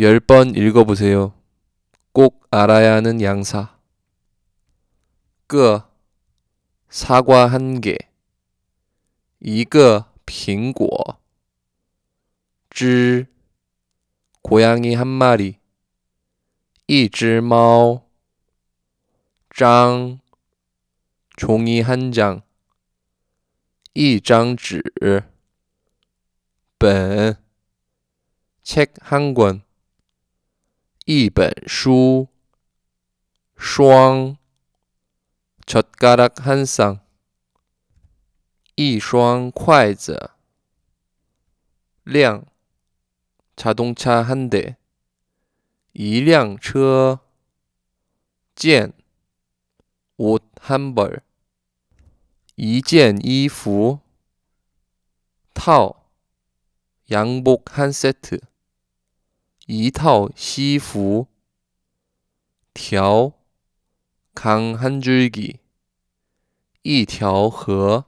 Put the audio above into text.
열 번 읽어보세요. 꼭 알아야 하는 양사. 끄 사과 한 개. 이거 苹果.쥐 고양이 한 마리. 一只猫.장 종이 한 장. 一张纸.本책 한 권. 一本书，双，chotgara khan sang，一双筷子，辆，chadongcha han de，一辆车，件，woot han bol，一件衣服，tao，洋服一 set。一套西服，条康汉军旗，一条河。